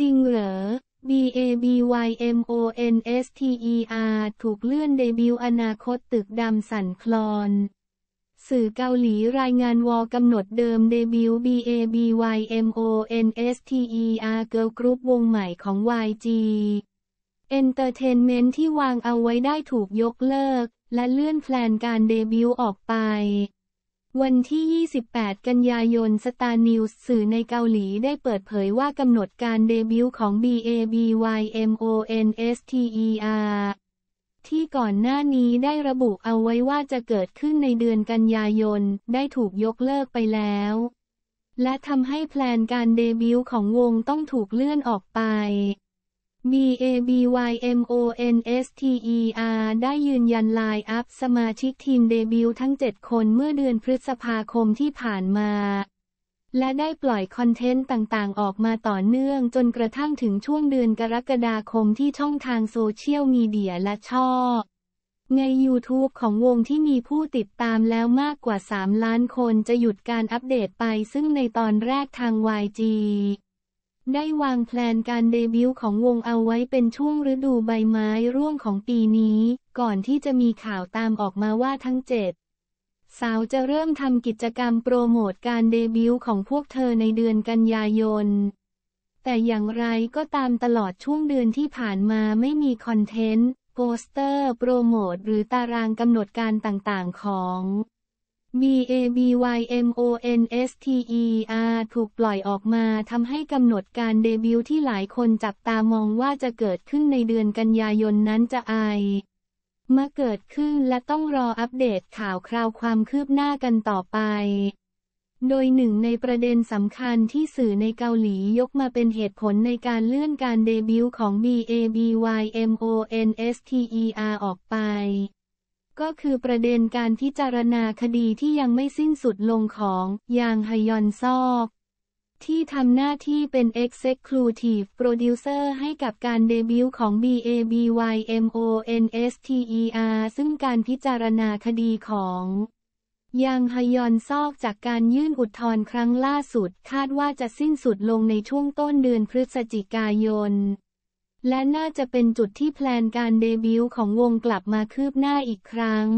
จริงเหรอ BABYMONSTER ถูกเลื่อนเดบิวอนาคตตึกดำสั่นคลอน สื่อเกาหลีรายงานวอลกำหนดเดิมเดบิว BABYMONSTER เกิลกรุ๊ปวงใหม่ของ YG Entertainment ที่วางเอาไว้ได้ถูกยกเลิก และเลื่อนแพลนการเดบิวต์ออกไปวันที่ 28 กันยายน สตาร์นิวส์สื่อในเกาหลีได้เปิดเผยว่ากำหนดการเดบิวต์ของ BABYMONSTER ที่ก่อนหน้านี้ได้ระบุเอาไว้ว่าจะเกิดขึ้นในเดือนกันยายน ได้ถูกยกเลิกไปแล้ว และทำให้แพลนการเดบิวต์ของวงต้องถูกเลื่อนออกไป B A B Y M O N S T E R ได้ยืนยันไลน์อัพสมาชิกทีมเดบิวต์ทั้ง 7 คนเมื่อเดือนพฤษภาคมที่ผ่านมา และได้ปล่อยคอนเทนต์ต่างๆ ออกมาต่อเนื่องจนกระทั่งถึงช่วงเดือนกรกฎาคมที่ช่องทางโซเชียลมีเดียและช่อใน YouTube ของวงที่มีผู้ติดตามแล้วมากกว่า 3 ล้านคนจะหยุดการอัปเดตไปซึ่งในตอนแรกทาง YG ได้วางแพลนการเดบิวต์ของวงเอาไว้เป็นช่วงฤดูใบไม้ร่วงของปีนี้ ก่อนที่จะมีข่าวตามออกมาว่าทั้งเจ็ดสาวจะเริ่มทำกิจกรรมโปรโมทการเดบิวต์ของพวกเธอในเดือนกันยายน แต่อย่างไรก็ตามตลอดช่วงเดือนที่ผ่านมาไม่มีคอนเทนต์โปสเตอร์ โปรโมทหรือตารางกำหนดการต่างๆของ B A B Y M O N S T E R ถูกปล่อยออกมาทำให้กำหนดการเดบิวต์ที่หลายคนจับตามองว่าจะเกิดขึ้นในเดือนกันยายนนั้นจะไอมาเกิดขึ้นและต้องรออัปเดตข่าวคราวความคืบหน้ากันต่อไป โดยหนึ่งในประเด็นสำคัญที่สื่อในเกาหลียกมาเป็นเหตุผลในการเลื่อนการเดบิวต์ของ BABYMONSTER ออกไปก็คือประเด็นการพิจารณาคดีที่ยังไม่สิ้นสุดลงของ ยางฮยอนซอก ที่ทำหน้าที่เป็น Executive Producer ให้กับการเดบิวต์ของ BABYMONSTER ซึ่งการพิจารณาคดีของ ยางฮยอนซอกจากการยื่นอุทธรณ์ครั้งล่าสุด คาดว่าจะสิ้นสุดลงในช่วงต้นเดือนพฤศจิกายนและน่าจะเป็นจุดที่แพลนการเดบิวต์ของวงกลับมาคืบหน้าอีกครั้ง